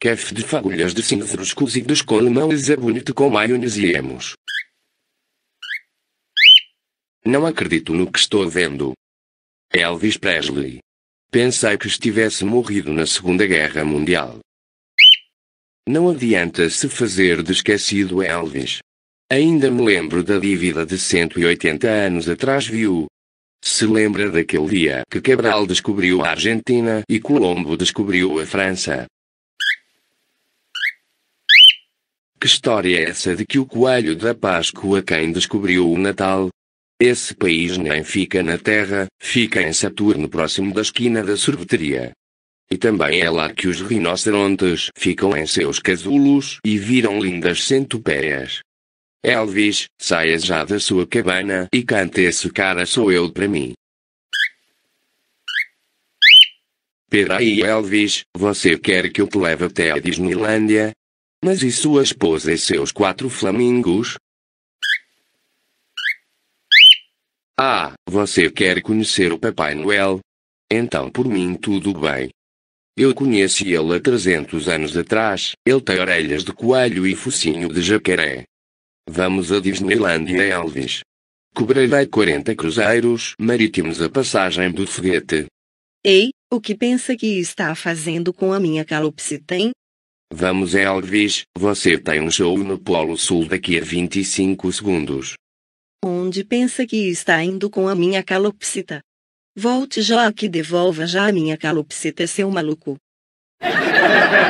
Quefe de fagulhas de cinzeiros cozidos com limões é bonito com maionese e emos. Não acredito no que estou vendo. Elvis Presley. Pensei que estivesse morrido na Segunda Guerra Mundial. Não adianta se fazer de esquecido Elvis. Ainda me lembro da dívida de 180 anos atrás, viu? Se lembra daquele dia que Cabral descobriu a Argentina e Colombo descobriu a França? Que história é essa de que o coelho da Páscoa quem descobriu o Natal? Esse país nem fica na Terra, fica em Saturno próximo da esquina da sorveteria. E também é lá que os rinocerontes ficam em seus casulos e viram lindas centopeias. Elvis, saia já da sua cabana e cante esse cara sou eu para mim. Peraí Elvis, você quer que eu te leve até a Disneylândia? Mas e sua esposa e seus quatro flamingos? Ah, você quer conhecer o Papai Noel? Então por mim tudo bem. Eu conheci ele há 300 anos atrás, ele tem orelhas de coelho e focinho de jacaré. Vamos a Disneylandia Elvis. Cobrarei 40 cruzeiros marítimos a passagem do foguete. Ei, o que pensa que está fazendo com a minha calopsita, hein? Vamos Elvis, você tem um show no Polo Sul daqui a 25 segundos. Onde pensa que está indo com a minha calopsita? Volte já que devolva já a minha calopsita é seu maluco.